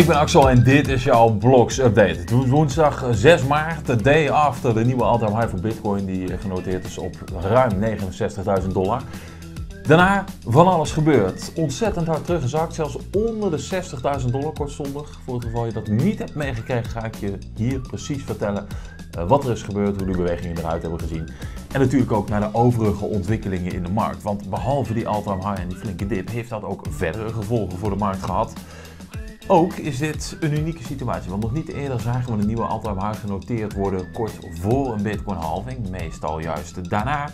Ik ben Axel en dit is jouw Blogs Update. Het woensdag 6 eh, maart, de day after de nieuwe all-time high voor Bitcoin, die eh, genoteerd is op ruim 69.000 dollar. Daarna van alles gebeurd. Ontzettend hard teruggezakt, zelfs onder de 60.000 dollar kortstondig. Voor het geval je dat niet hebt meegekregen, ga ik je hier precies vertellen eh, wat er is gebeurd, hoe de bewegingen eruit hebben gezien. En natuurlijk ook naar de overige ontwikkelingen in de markt. Want behalve die all-time high en die flinke dip, heeft dat ook verdere gevolgen voor de markt gehad. Ook is dit een unieke situatie, want nog niet eerder zagen we een nieuwe all-time genoteerd worden kort voor een bitcoin halving, meestal juist daarna.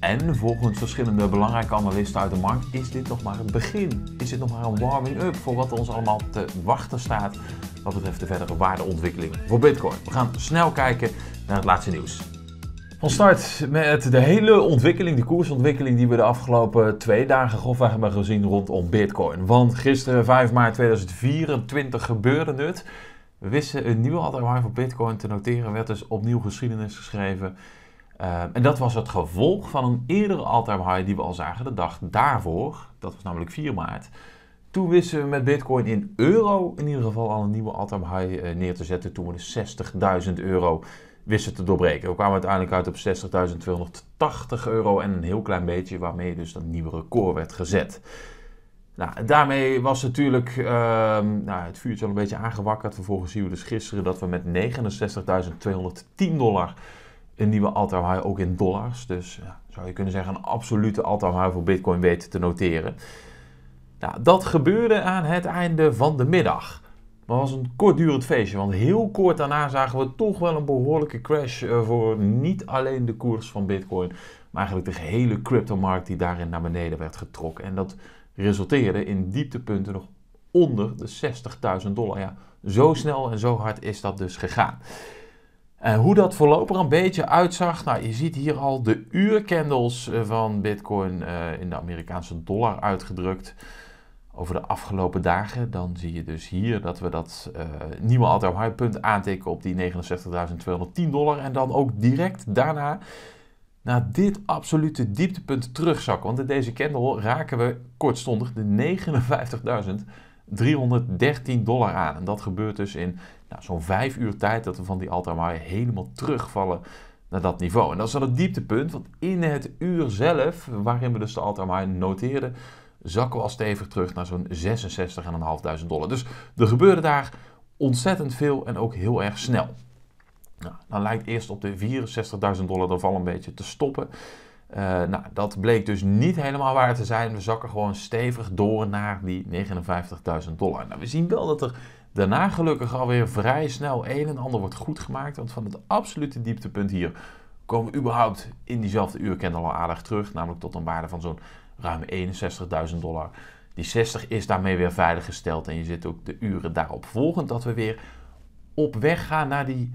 En volgens verschillende belangrijke analisten uit de markt is dit nog maar het begin. Is dit nog maar een warming up voor wat ons allemaal te wachten staat wat betreft de verdere waardeontwikkeling voor Bitcoin. We gaan snel kijken naar het laatste nieuws. Van start met de hele ontwikkeling, de koersontwikkeling die we de afgelopen twee dagen grofweg hebben gezien rondom Bitcoin. Want gisteren, 5 maart 2024, gebeurde het. We wisten een nieuwe all-time high voor Bitcoin te noteren, werd dus opnieuw geschiedenis geschreven. Eh, en dat was het gevolg van een eerdere all-time high die we al zagen de dag daarvoor. Dat was namelijk 4 maart. Toen wisten we met Bitcoin in euro in ieder geval al een nieuwe all-time high neer te zetten. Toen we de 60.000 euro wisten te doorbreken. We kwamen uiteindelijk uit op 60.280 euro en een heel klein beetje, waarmee dus dat nieuwe record werd gezet. Nou, daarmee was natuurlijk ehm, nou, het vuurtje al een beetje aangewakkerd. Vervolgens zien we dus gisteren dat we met 69.210 dollar een nieuwe all high, ook in dollars. Dus ja, zou je kunnen zeggen een absolute all-time voor Bitcoin weten te noteren. Nou, dat gebeurde aan het einde van de middag het was een kortdurend feestje, want heel kort daarna zagen we toch wel een behoorlijke crash eh, voor niet alleen de koers van Bitcoin, maar eigenlijk de crypto cryptomarkt die daarin naar beneden werd getrokken. En dat resulteerde in dieptepunten nog onder de 60.000 dollar. Ja, zo snel en zo hard is dat dus gegaan. En hoe dat voorlopig een beetje uitzag, nou je ziet hier al de uurcandles eh, van Bitcoin eh, in de Amerikaanse dollar uitgedrukt over de afgelopen dagen, dan zie je dus hier dat we dat eh, nieuwe all-time high punt aantikken op die 69.210 dollar. En dan ook direct daarna naar dit absolute dieptepunt terugzakken. Want in deze candle raken we kortstondig de 59.313 dollar aan. En dat gebeurt dus in nou, zo'n 5 uur tijd dat we van die all-time high helemaal terugvallen naar dat niveau. En dat is dan het dieptepunt, want in het uur zelf, waarin we dus de all-time high noteerden zakken we al stevig terug naar zo'n 66.500 dollar. Dus er gebeurde daar ontzettend veel en ook heel erg snel. Nou, dan lijkt eerst op de 64.000 dollar de val een beetje te stoppen. Eh, nou, dat bleek dus niet helemaal waar te zijn. We zakken gewoon stevig door naar die 59.000 dollar. Nou, we zien wel dat er daarna gelukkig alweer vrij snel een en ander wordt goed gemaakt. Want van het absolute dieptepunt hier komen we überhaupt in diezelfde uur al aardig terug. Namelijk tot een waarde van zo'n ruim 61.000 dollar. Die 60 is daarmee weer veiliggesteld en je zit ook de uren daarop volgend dat we weer op weg gaan naar die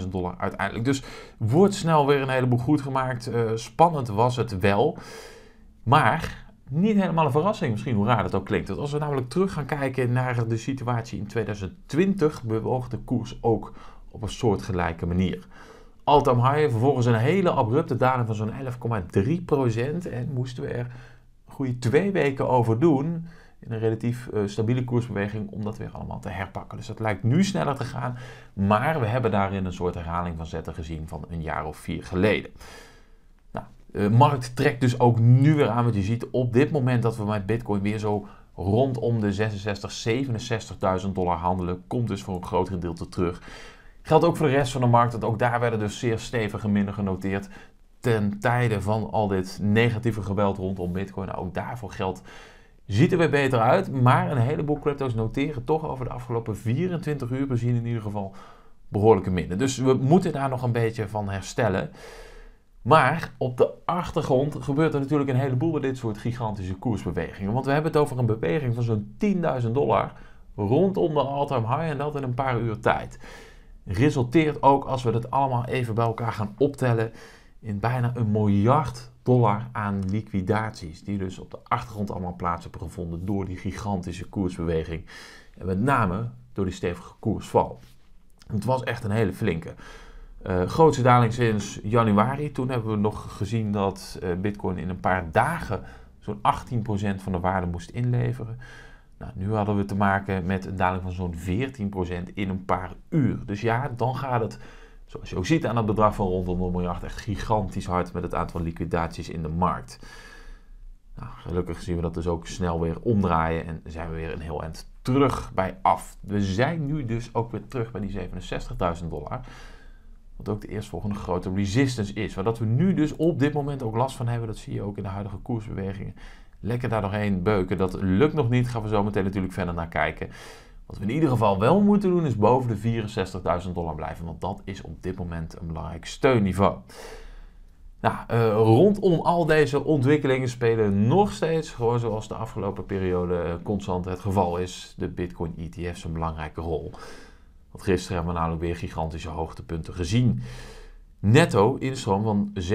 65.000 dollar uiteindelijk. Dus wordt snel weer een heleboel goed gemaakt. Eh, spannend was het wel, maar niet helemaal een verrassing misschien, hoe raar dat ook klinkt. Want als we namelijk terug gaan kijken naar de situatie in 2020, bewoog de koers ook op een soortgelijke manier all-time high. Vervolgens een hele abrupte daling van zo'n 11,3 En moesten we er een goede twee weken over doen. In een relatief eh, stabiele koersbeweging om dat weer allemaal te herpakken. Dus dat lijkt nu sneller te gaan. Maar we hebben daarin een soort herhaling van zetten gezien van een jaar of vier geleden. Nou, de markt trekt dus ook nu weer aan. Want je ziet op dit moment dat we met Bitcoin weer zo rondom de 66, 67.000 dollar handelen. Komt dus voor een groot gedeelte terug Geldt ook voor de rest van de markt, dat ook daar werden dus zeer stevige minder genoteerd ten tijde van al dit negatieve geweld rondom Bitcoin. Nou, ook daarvoor geldt, ziet er weer beter uit, maar een heleboel crypto's noteren toch over de afgelopen 24 uur, we zien in ieder geval behoorlijke minder. Dus we moeten daar nog een beetje van herstellen. Maar op de achtergrond gebeurt er natuurlijk een heleboel bij dit soort gigantische koersbewegingen. Want we hebben het over een beweging van zo'n 10.000 dollar rondom de all-time high en dat in een paar uur tijd resulteert ook, als we dat allemaal even bij elkaar gaan optellen, in bijna een miljard dollar aan liquidaties. Die dus op de achtergrond allemaal plaats hebben gevonden door die gigantische koersbeweging. En met name door die stevige koersval. Het was echt een hele flinke. Eh, grootste daling sinds januari. Toen hebben we nog gezien dat eh, Bitcoin in een paar dagen zo'n 18% van de waarde moest inleveren. Nou, nu hadden we te maken met een daling van zo'n 14% in een paar uur. Dus ja, dan gaat het, zoals je ook ziet aan het bedrag van rond de miljard, echt gigantisch hard met het aantal liquidaties in de markt. Nou, gelukkig zien we dat dus ook snel weer omdraaien en zijn we weer een heel eind terug bij af. We zijn nu dus ook weer terug bij die 67.000 dollar. Wat ook de eerstvolgende grote resistance is. Waar dat we nu dus op dit moment ook last van hebben, dat zie je ook in de huidige koersbewegingen lekker daar doorheen beuken. Dat lukt nog niet. Gaan we zo meteen natuurlijk verder naar kijken. Wat we in ieder geval wel moeten doen is boven de 64.000 dollar blijven. Want dat is op dit moment een belangrijk steunniveau. Nou, eh, rondom al deze ontwikkelingen spelen nog steeds, gewoon zoals de afgelopen periode eh, constant het geval is, de Bitcoin ETF's een belangrijke rol. Want gisteren hebben we namelijk weer gigantische hoogtepunten gezien netto instroom van 662,5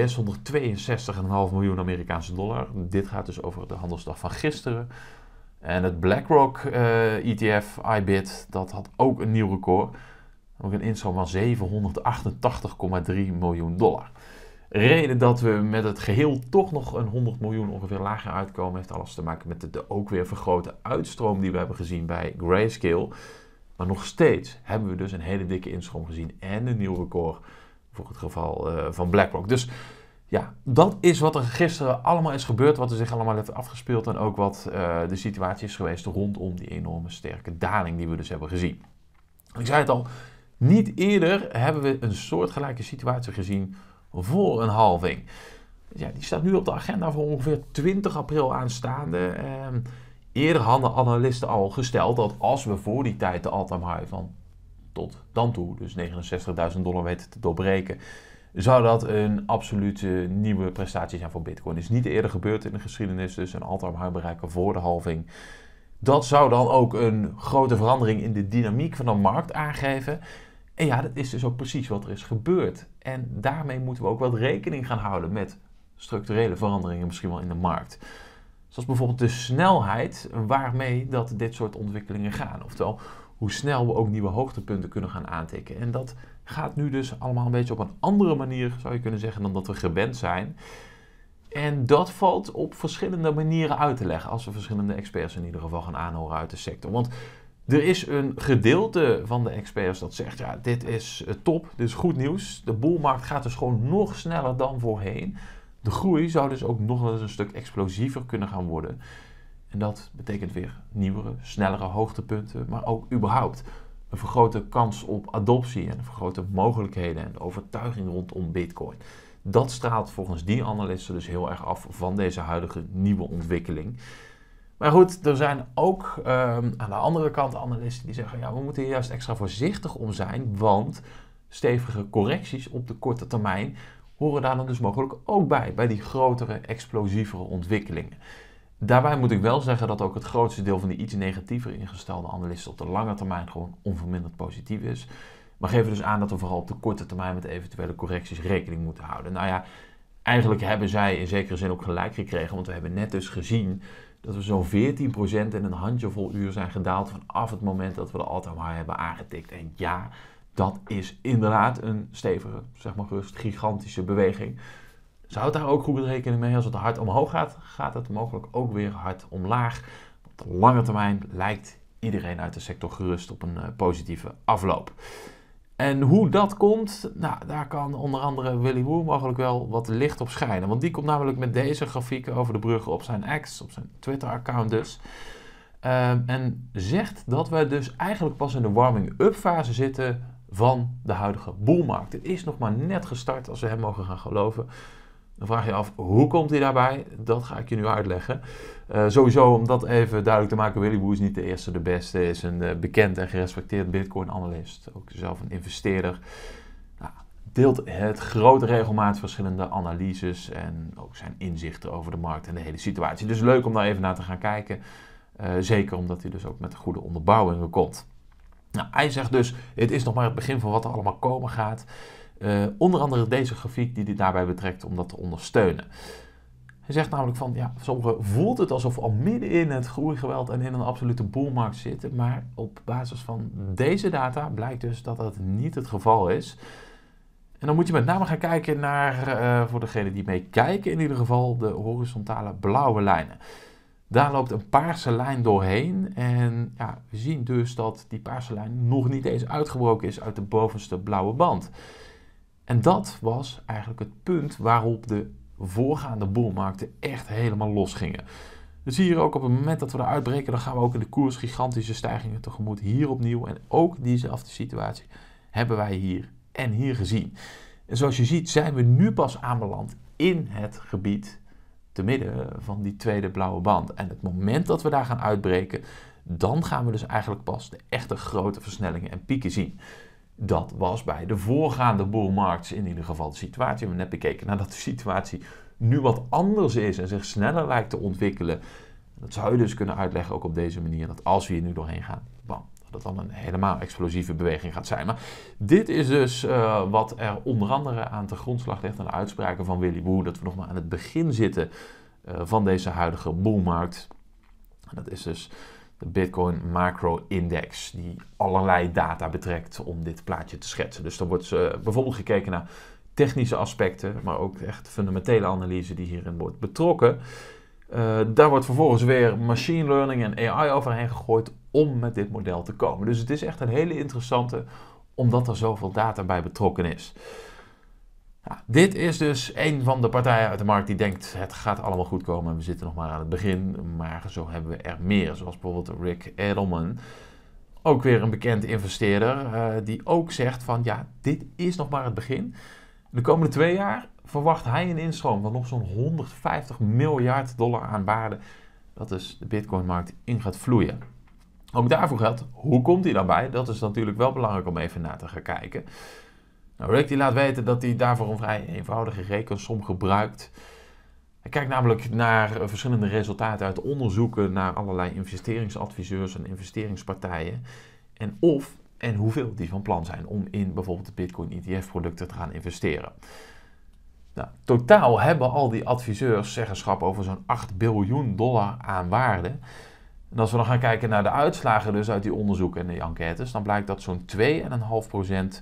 miljoen Amerikaanse dollar. Dit gaat dus over de handelsdag van gisteren. En het BlackRock ETF, eh, e iBit, dat had ook een nieuw record. Ook een instroom van 788,3 miljoen dollar. Reden dat we met het geheel toch nog een 100 miljoen ongeveer lager uitkomen, heeft alles te maken met de ook weer vergrote uitstroom die we hebben gezien bij Grayscale. Maar nog steeds hebben we dus een hele dikke instroom gezien en een nieuw record het geval eh, van BlackRock. Dus ja, dat is wat er gisteren allemaal is gebeurd, wat er zich allemaal heeft afgespeeld en ook wat eh, de situatie is geweest rondom die enorme sterke daling die we dus hebben gezien. Ik zei het al, niet eerder hebben we een soortgelijke situatie gezien voor een halving. Ja, die staat nu op de agenda voor ongeveer 20 april aanstaande. Eh, eerder hadden analisten al gesteld dat als we voor die tijd de all high van tot dan toe, dus 69.000 dollar weten te doorbreken, zou dat een absolute nieuwe prestatie zijn voor Bitcoin. Is niet eerder gebeurd in de geschiedenis, dus een all bereiken voor de halving. Dat zou dan ook een grote verandering in de dynamiek van de markt aangeven. En ja, dat is dus ook precies wat er is gebeurd. En daarmee moeten we ook wat rekening gaan houden met structurele veranderingen misschien wel in de markt. Zoals bijvoorbeeld de snelheid waarmee dat dit soort ontwikkelingen gaan. Oftewel, hoe snel we ook nieuwe hoogtepunten kunnen gaan aantikken. En dat gaat nu dus allemaal een beetje op een andere manier, zou je kunnen zeggen, dan dat we gewend zijn. En dat valt op verschillende manieren uit te leggen, als we verschillende experts in ieder geval gaan aanhoren uit de sector. Want er is een gedeelte van de experts dat zegt, ja, dit is eh, top, dit is goed nieuws. De boelmarkt gaat dus gewoon nog sneller dan voorheen. De groei zou dus ook nog eens een stuk explosiever kunnen gaan worden. En dat betekent weer nieuwere, snellere hoogtepunten, maar ook überhaupt een vergrote kans op adoptie en vergrote mogelijkheden en overtuiging rondom Bitcoin. Dat straalt volgens die analisten dus heel erg af van deze huidige nieuwe ontwikkeling. Maar goed, er zijn ook ehm, aan de andere kant analisten die zeggen: ja, we moeten hier juist extra voorzichtig om zijn, want stevige correcties op de korte termijn horen daar dan dus mogelijk ook bij, bij die grotere, explosievere ontwikkelingen. Daarbij moet ik wel zeggen dat ook het grootste deel van de iets negatiever ingestelde analisten op de lange termijn gewoon onverminderd positief is. Maar geven dus aan dat we vooral op de korte termijn met eventuele correcties rekening moeten houden. Nou ja, eigenlijk hebben zij in zekere zin ook gelijk gekregen, want we hebben net dus gezien dat we zo'n 14% in een handjevol uur zijn gedaald vanaf het moment dat we de all-time hebben aangetikt. En ja, dat is inderdaad een stevige, zeg maar gerust, gigantische beweging. Zou houd daar ook goed rekening mee. Als het hard omhoog gaat, gaat het mogelijk ook weer hard omlaag. Op de lange termijn lijkt iedereen uit de sector gerust op een eh, positieve afloop. En hoe dat komt, nou, daar kan onder andere Willy Woer mogelijk wel wat licht op schijnen. Want die komt namelijk met deze grafieken over de brug op zijn X, op zijn Twitter-account dus. Ehm, en zegt dat we dus eigenlijk pas in de warming-up fase zitten van de huidige boelmarkt. Het is nog maar net gestart, als we hem mogen gaan geloven. Dan vraag je af, hoe komt hij daarbij? Dat ga ik je nu uitleggen. Eh, sowieso, om dat even duidelijk te maken, Willy Woo is niet de eerste, de beste. is een eh, bekend en gerespecteerd Bitcoin-analyst. Ook zelf een investeerder. Nou, deelt het grote regelmaat verschillende analyses en ook zijn inzichten over de markt en de hele situatie. Dus leuk om daar even naar te gaan kijken. Eh, zeker omdat hij dus ook met goede onderbouwingen komt. Nou, hij zegt dus, het is nog maar het begin van wat er allemaal komen gaat. Eh, onder andere deze grafiek die hij daarbij betrekt om dat te ondersteunen. Hij zegt namelijk van, ja, sommigen voelt het alsof we al midden in het groeigeweld en in een absolute boelmarkt zitten. Maar op basis van deze data blijkt dus dat dat niet het geval is. En dan moet je met name gaan kijken naar, eh, voor degenen die mee kijken in ieder geval, de horizontale blauwe lijnen. Daar loopt een paarse lijn doorheen en ja, we zien dus dat die paarse lijn nog niet eens uitgebroken is uit de bovenste blauwe band. En dat was eigenlijk het punt waarop de voorgaande boelmarkten echt helemaal los gingen. Zie hier ook op het moment dat we daar uitbreken, dan gaan we ook in de koers gigantische stijgingen tegemoet. Hier opnieuw en ook diezelfde situatie hebben wij hier en hier gezien. En zoals je ziet zijn we nu pas aanbeland in het gebied te midden van die tweede blauwe band. En het moment dat we daar gaan uitbreken, dan gaan we dus eigenlijk pas de echte grote versnellingen en pieken zien. Dat was bij de voorgaande bullmarkts in ieder geval de situatie. We hebben net bekeken nadat de situatie nu wat anders is en zich sneller lijkt te ontwikkelen. Dat zou je dus kunnen uitleggen ook op deze manier. Dat als we hier nu doorheen gaan, bam, dat dan een helemaal explosieve beweging gaat zijn. Maar dit is dus eh, wat er onder andere aan de grondslag ligt aan de uitspraken van Willy Woo. Dat we nog maar aan het begin zitten eh, van deze huidige boelmarkt. En dat is dus de Bitcoin Macro Index, die allerlei data betrekt om dit plaatje te schetsen. Dus dan wordt eh, bijvoorbeeld gekeken naar technische aspecten, maar ook echt fundamentele analyse die hierin wordt betrokken. Eh, daar wordt vervolgens weer machine learning en AI overheen gegooid om met dit model te komen. Dus het is echt een hele interessante, omdat er zoveel data bij betrokken is. Ja, dit is dus een van de partijen uit de markt die denkt het gaat allemaal goed komen. We zitten nog maar aan het begin, maar zo hebben we er meer. Zoals bijvoorbeeld Rick Edelman. Ook weer een bekend investeerder eh, die ook zegt van ja, dit is nog maar het begin. De komende twee jaar verwacht hij een instroom van nog zo'n 150 miljard dollar aan waarde. Dat dus de bitcoinmarkt in gaat vloeien. Ook daarvoor geldt, hoe komt hij daarbij? Dat is natuurlijk wel belangrijk om even na te gaan kijken. Nou, Rick die laat weten dat hij daarvoor een vrij eenvoudige rekensom gebruikt. Hij kijkt namelijk naar eh, verschillende resultaten uit onderzoeken naar allerlei investeringsadviseurs en investeringspartijen. En of en hoeveel die van plan zijn om in bijvoorbeeld de Bitcoin ETF-producten te gaan investeren. Nou, totaal hebben al die adviseurs zeggenschap over zo'n 8 biljoen dollar aan waarde. En als we dan gaan kijken naar de uitslagen dus uit die onderzoeken en de enquêtes, dan blijkt dat zo'n 2,5%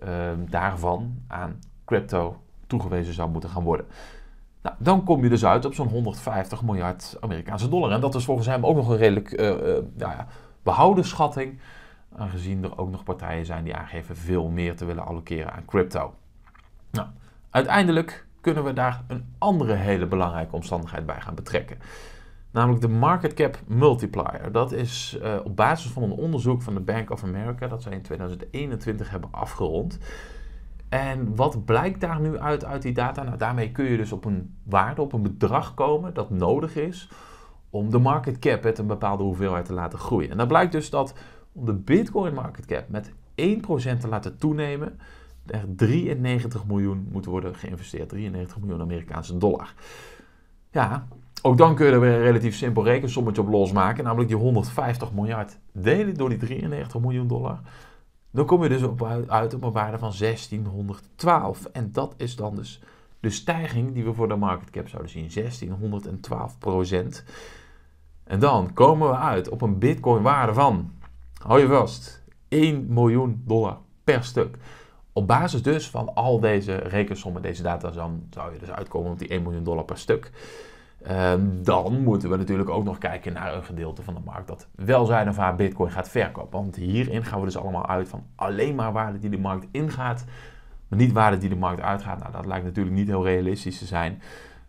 Ehm, daarvan aan crypto toegewezen zou moeten gaan worden. Nou, dan kom je dus uit op zo'n 150 miljard Amerikaanse dollar. En dat is volgens hem ook nog een redelijk eh, eh, ja, behouden schatting. Aangezien er ook nog partijen zijn die aangeven veel meer te willen allokeren aan crypto. Nou, uiteindelijk kunnen we daar een andere hele belangrijke omstandigheid bij gaan betrekken. Namelijk de market cap multiplier. Dat is eh, op basis van een onderzoek van de Bank of America dat zij in 2021 hebben afgerond. En wat blijkt daar nu uit uit die data? Nou, daarmee kun je dus op een waarde, op een bedrag komen dat nodig is om de market cap met een bepaalde hoeveelheid te laten groeien. En dan blijkt dus dat om de Bitcoin market cap met 1% te laten toenemen, er 93 miljoen moet worden geïnvesteerd. 93 miljoen Amerikaanse dollar. Ja, ook dan kun je er weer een relatief simpel rekensommetje op losmaken, namelijk die 150 miljard delen door die 93 miljoen dollar. Dan kom je dus op, uit op een waarde van 1612. En dat is dan dus de stijging die we voor de market cap zouden zien: 1612 procent. En dan komen we uit op een Bitcoin-waarde van, hou je vast, 1 miljoen dollar per stuk. Op basis dus van al deze rekensommen, deze data, zou je dus uitkomen op die 1 miljoen dollar per stuk. Ehm, dan moeten we natuurlijk ook nog kijken naar een gedeelte van de markt dat wel zijn of haar bitcoin gaat verkopen. Want hierin gaan we dus allemaal uit van alleen maar waarde die de markt ingaat, maar niet waarde die de markt uitgaat. Nou, dat lijkt natuurlijk niet heel realistisch te zijn.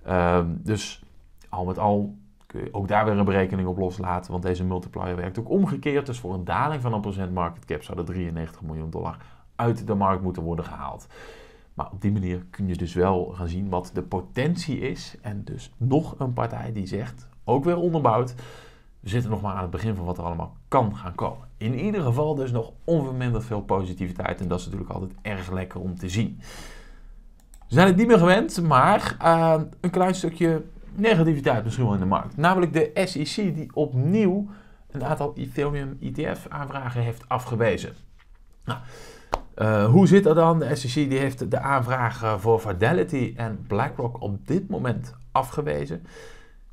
Ehm, dus al met al kun je ook daar weer een berekening op loslaten, want deze multiplier werkt ook omgekeerd. Dus voor een daling van een procent market cap zou 93 miljoen dollar uit de markt moeten worden gehaald. Maar op die manier kun je dus wel gaan zien wat de potentie is. En dus nog een partij die zegt, ook weer onderbouwd, we zitten nog maar aan het begin van wat er allemaal kan gaan komen. In ieder geval dus nog onverminderd veel positiviteit. En dat is natuurlijk altijd erg lekker om te zien. We zijn het niet meer gewend, maar eh, een klein stukje negativiteit misschien wel in de markt. Namelijk de SEC die opnieuw een aantal Ethereum ETF aanvragen heeft afgewezen. Nou, eh, hoe zit dat dan? De SEC die heeft de aanvraag eh, voor Fidelity en BlackRock op dit moment afgewezen.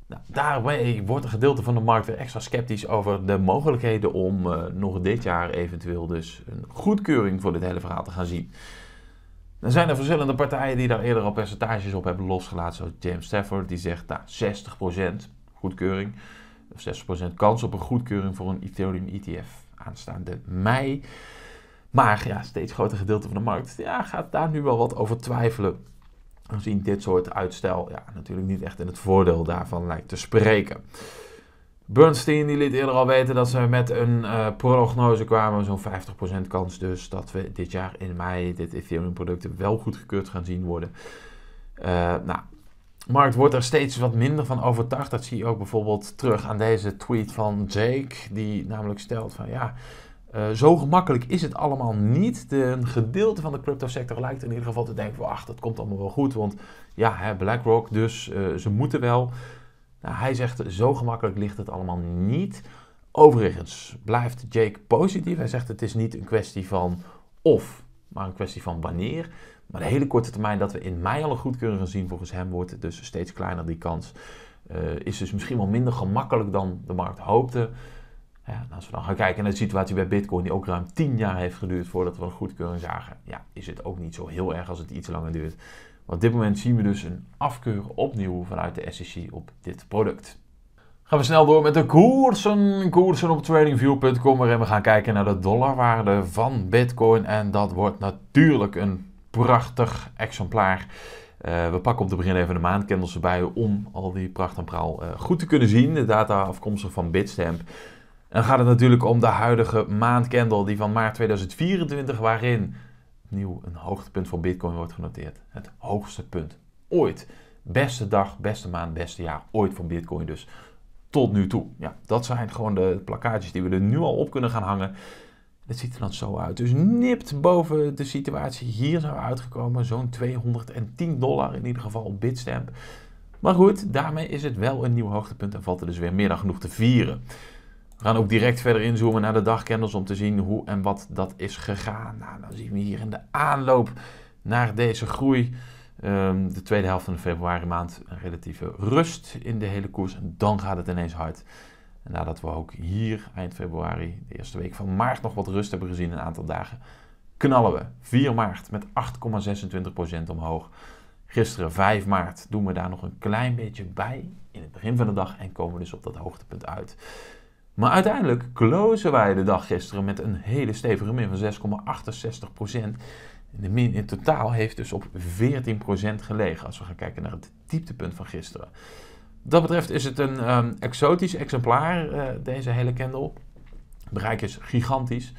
Nou, daarmee wordt een gedeelte van de markt weer extra sceptisch over de mogelijkheden om eh, nog dit jaar eventueel dus een goedkeuring voor dit hele verhaal te gaan zien. Dan zijn er verschillende partijen die daar eerder al percentages op hebben losgelaten. Zoals James Stafford, die zegt nou, 60% goedkeuring. Of 60% kans op een goedkeuring voor een Ethereum ETF aanstaande mei. Maar ja, steeds groter gedeelte van de markt ja, gaat daar nu wel wat over twijfelen. Aangezien dit soort uitstel ja, natuurlijk niet echt in het voordeel daarvan lijkt te spreken. Bernstein die liet eerder al weten dat ze met een eh, prognose kwamen, zo'n 50% kans dus, dat we dit jaar in mei dit Ethereum product wel goedgekeurd gaan zien worden. Eh, nou, de markt wordt er steeds wat minder van overtuigd. Dat zie je ook bijvoorbeeld terug aan deze tweet van Jake, die namelijk stelt van ja, eh, zo gemakkelijk is het allemaal niet. De, een gedeelte van de cryptosector lijkt in ieder geval te denken: ach, dat komt allemaal wel goed. Want ja, hè, BlackRock, dus eh, ze moeten wel. Nou, hij zegt: zo gemakkelijk ligt het allemaal niet. Overigens blijft Jake positief. Hij zegt: het is niet een kwestie van of, maar een kwestie van wanneer. Maar de hele korte termijn dat we in mei al een goedkeuring gaan zien, volgens hem wordt het dus steeds kleiner die kans. Eh, is dus misschien wel minder gemakkelijk dan de markt hoopte. Ja, nou, als we dan gaan kijken naar de situatie bij Bitcoin, die ook ruim 10 jaar heeft geduurd voordat we een goedkeuring zagen, ja, is het ook niet zo heel erg als het iets langer duurt. Maar op dit moment zien we dus een afkeuring opnieuw vanuit de SEC op dit product. Gaan we snel door met de koersen. Koersen op tradingview.com en we gaan kijken naar de dollarwaarde van Bitcoin. En dat wordt natuurlijk een prachtig exemplaar. Eh, we pakken op het begin even de maandkendels erbij om al die pracht en praal eh, goed te kunnen zien. De data afkomstig van Bitstamp. Dan gaat het natuurlijk om de huidige maandcandle, die van maart 2024, waarin opnieuw een hoogtepunt voor Bitcoin wordt genoteerd. Het hoogste punt ooit. Beste dag, beste maand, beste jaar ooit voor Bitcoin dus. Tot nu toe. Ja, dat zijn gewoon de plakkaatjes die we er nu al op kunnen gaan hangen. Het ziet er dan zo uit. Dus nipt boven de situatie hier we uitgekomen. Zo'n 210 dollar in ieder geval op Bitstamp. Maar goed, daarmee is het wel een nieuw hoogtepunt en valt er dus weer meer dan genoeg te vieren. We gaan ook direct verder inzoomen naar de dagkenders om te zien hoe en wat dat is gegaan. Nou, dan zien we hier in de aanloop naar deze groei. Ehm, de tweede helft van de februari maand een relatieve rust in de hele koers. En dan gaat het ineens hard. En nadat we ook hier eind februari, de eerste week van maart, nog wat rust hebben gezien, een aantal dagen, knallen we. 4 maart met 8,26% omhoog. Gisteren 5 maart doen we daar nog een klein beetje bij in het begin van de dag en komen we dus op dat hoogtepunt uit. Maar uiteindelijk closen wij de dag gisteren met een hele stevige min van 6,68%. De min in totaal heeft dus op 14% gelegen als we gaan kijken naar het dieptepunt van gisteren. Dat betreft is het een ehm, exotisch exemplaar, eh, deze hele candle. Het bereik is gigantisch.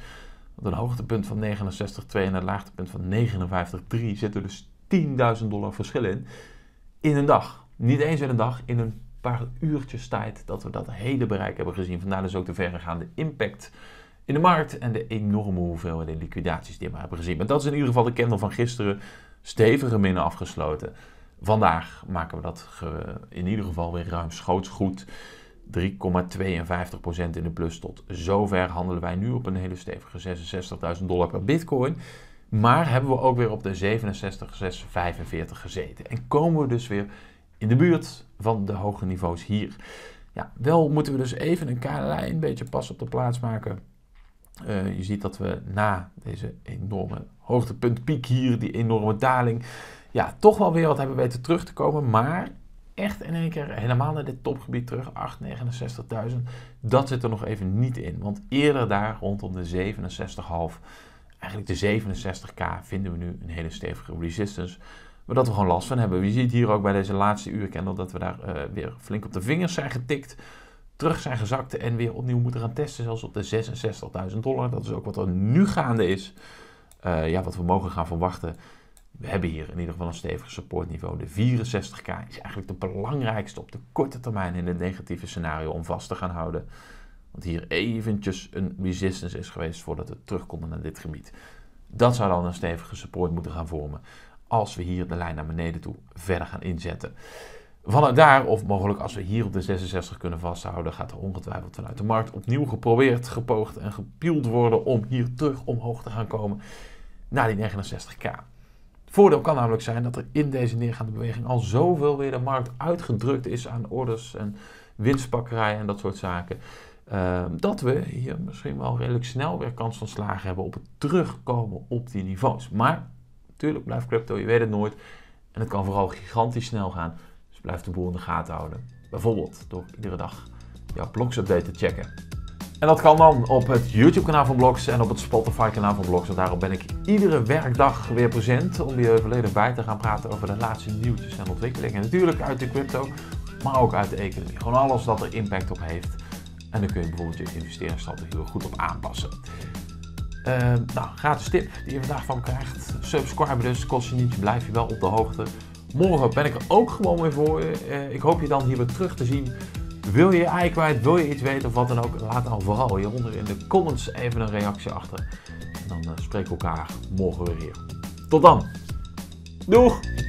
Van een hoogtepunt van 69,2 en een laagtepunt van 59,3 zitten dus 10.000 dollar verschil in. In een dag. Niet eens in een dag, in een paar uurtjes tijd dat we dat hele bereik hebben gezien. Vandaar dus ook de verregaande impact in de markt en de enorme hoeveelheid liquidaties die we hebben gezien. Maar dat is in ieder geval de candle van gisteren. Stevige minnen afgesloten. Vandaag maken we dat in ieder geval weer ruimschoots goed. 3,52% in de plus. Tot zover handelen wij nu op een hele stevige 66.000 dollar per bitcoin. Maar hebben we ook weer op de 67,645 gezeten. En komen we dus weer in de buurt van de hoge niveaus hier. Ja, wel moeten we dus even een kaderlijn, beetje pas op de plaats maken. Eh, je ziet dat we na deze enorme hoogtepuntpiek hier, die enorme daling, ja, toch wel weer wat hebben weten terug te komen. Maar echt in één keer helemaal naar dit topgebied terug, 869.000. Dat zit er nog even niet in. Want eerder daar, rondom de 67,5, eigenlijk de 67k, vinden we nu een hele stevige resistance. Maar dat we gewoon last van hebben. Je ziet hier ook bij deze laatste uurkendel dat we daar eh, weer flink op de vingers zijn getikt. Terug zijn gezakt en weer opnieuw moeten gaan testen. Zelfs op de 66.000 dollar. Dat is ook wat er nu gaande is. Eh, ja, wat we mogen gaan verwachten. We hebben hier in ieder geval een stevig supportniveau. De 64k is eigenlijk de belangrijkste op de korte termijn in het negatieve scenario om vast te gaan houden. Want hier eventjes een resistance is geweest voordat we terugkomen naar dit gebied. Dat zou dan een stevige support moeten gaan vormen als we hier de lijn naar beneden toe verder gaan inzetten. Vanuit daar, of mogelijk als we hier op de 66 kunnen vasthouden, gaat er ongetwijfeld vanuit de markt opnieuw geprobeerd, gepoogd en gepield worden om hier terug omhoog te gaan komen naar die 69k. Voordeel kan namelijk zijn dat er in deze neergaande beweging al zoveel weer de markt uitgedrukt is aan orders en winstpakkerijen en dat soort zaken. Eh, dat we hier misschien wel redelijk snel weer kans van slagen hebben op het terugkomen op die niveaus. Maar Tuurlijk blijft crypto, je weet het nooit. En het kan vooral gigantisch snel gaan. Dus blijf de boel in de gaten houden. Bijvoorbeeld door iedere dag jouw blogs update te checken. En dat kan dan op het YouTube-kanaal van Blogs en op het Spotify-kanaal van Blogs. Want daarom ben ik iedere werkdag weer present om je verleden bij te gaan praten over de laatste nieuwtjes en ontwikkelingen. Natuurlijk uit de crypto, maar ook uit de economie. Gewoon alles dat er impact op heeft. En dan kun je bijvoorbeeld je investeringsstrategie heel goed op aanpassen. Uh, nou, gratis tip die je vandaag van krijgt. Subscribe dus, kost je niets, blijf je wel op de hoogte. Morgen ben ik er ook gewoon weer voor je. Eh, ik hoop je dan hier weer terug te zien. Wil je je ei kwijt, wil je iets weten of wat dan ook, laat dan vooral hieronder in de comments even een reactie achter. En dan eh, spreken we elkaar morgen weer hier. Tot dan! Doeg!